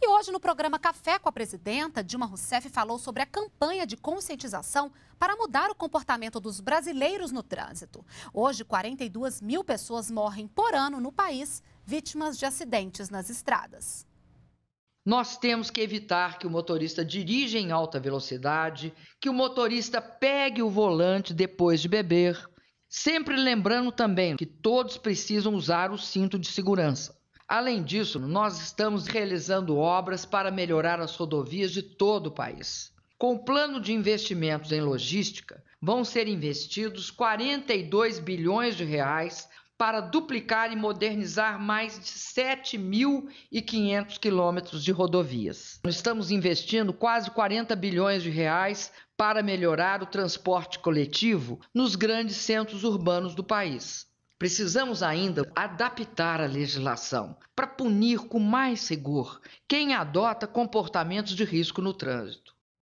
E hoje, no programa Café com a Presidenta, Dilma Rousseff falou sobre a campanha de conscientização para mudar o comportamento dos brasileiros no trânsito. Hoje, 42 mil pessoas morrem por ano no país vítimas de acidentes nas estradas. Nós temos que evitar que o motorista dirija em alta velocidade, que o motorista pegue o volante depois de beber. Sempre lembrando também que todos precisam usar o cinto de segurança. Além disso, nós estamos realizando obras para melhorar as rodovias de todo o país. Com o plano de investimentos em logística, vão ser investidos 42 bilhões de reais para duplicar e modernizar mais de 7.500 quilômetros de rodovias. Estamos investindo quase 40 bilhões de reais para melhorar o transporte coletivo nos grandes centros urbanos do país. Precisamos ainda adaptar a legislação para punir com mais rigor quem adota comportamentos de risco no trânsito.